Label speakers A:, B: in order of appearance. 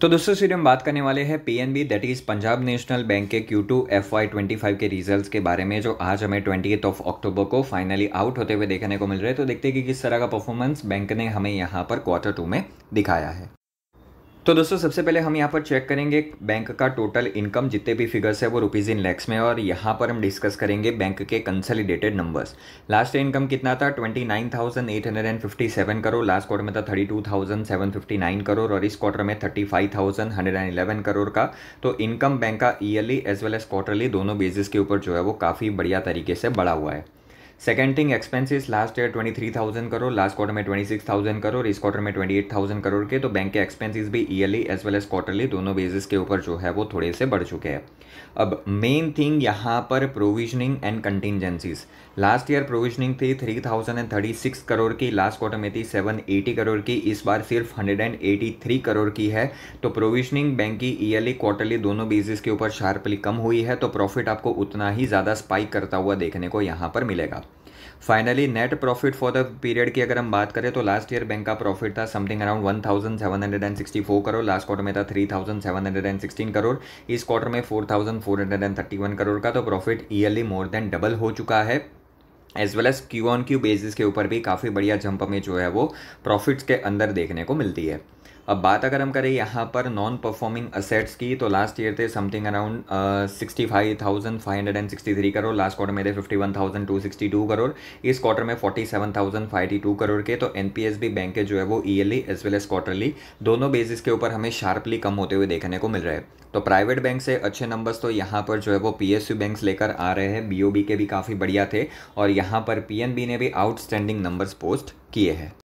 A: तो दोस्तों सीर हम बात करने वाले हैं PNB that is Punjab National Bank के Q two F Y twenty five के रिजल्ट्स के बारे में जो आज हमें ट्वेंटी एथ ऑफ अक्टूबर को फाइनली आउट होते हुए देखने को मिल रहे हैं तो देखते हैं कि किस तरह का परफॉर्मेंस बैंक ने हमें यहाँ पर क्वार्टर टू में दिखाया है तो दोस्तों सबसे पहले हम यहाँ पर चेक करेंगे बैंक का टोटल इनकम जितने भी फिगर्स है वो रुपीज़ इन लैक्स में और यहाँ पर हम डिस्कस करेंगे बैंक के कंसलिडेटेड नंबर्स लास्ट इनकम कितना था 29,857 करोड़ लास्ट क्वार्टर में था 32,759 करोड़ और इस क्वार्टर में 35,111 करोड़ का तो इनकम बैंक का yearly as well as quarterly दोनों बेसिस के ऊपर जो है वो काफ़ी बढ़िया तरीके से बढ़ा हुआ है second thing expenses last year twenty three thousand crore last quarter में ट्वेंटी सिक्स थाउजेंड करो इस क्वार्टर में ट्वेंटी एट थाउजेंड करोड़ के तो बैंक के एक्सपेंसिस भी yearly as well as quarterly दोनों बेसिस के ऊपर जो है वो थोड़े से बढ़ चुके हैं अब मेन थिंग यहाँ पर provisioning and contingencies last year provisioning थी three thousand and thirty six crore की लास्ट क्वार्टर में थी सेवन एटी करोड़ की इस बार सिर्फ hundred and eighty three crore की है तो प्रोविजनिंग बैंक की ईयरली क्वार्टरली दोनों बेसिस के ऊपर शार्पली कम हुई है तो प्रॉफिट आपको उतना ही ज़्यादा स्पाइक करता हुआ देखने को यहाँ पर मिलेगा finally net profit for the period की अगर हम बात करें तो लास्ट ईयर बैंक का प्रॉफिट था something around 1764 crore last quarter में था 3716 करोड़ इस क्वार्टर में 4431 करोड़ का तो profit yearly more than double हो चुका है as well as Q on Q basis के ऊपर भी काफ़ी बढ़िया जंप में जो है वो प्रॉफिट्स के अंदर देखने को मिलती है अब बात अगर हम करें यहाँ पर नॉन परफॉर्मिंग असेट्स की तो लास्ट ईयर थे something around sixty five thousand five hundred and sixty three crore last quarter में थे fifty one thousand two sixty two crore इस क्वार्टर में forty seven thousand five two crore के तो N P S B bank के जो है वो yearly as well as quarterly दोनों बेसिस के ऊपर हमें शार्पली कम होते हुए देखने को मिल रहा है तो प्राइवेट बैंक से अच्छे नंबर्स तो यहाँ पर जो है वो पी एस यू बैंक्स लेकर आ रहे हैं बी ओ बी के भी काफ़ी बढ़िया थे और यहाँ पर पी एन बी ने भी आउटस्टैंडिंग नंबर्स पोस्ट किए हैं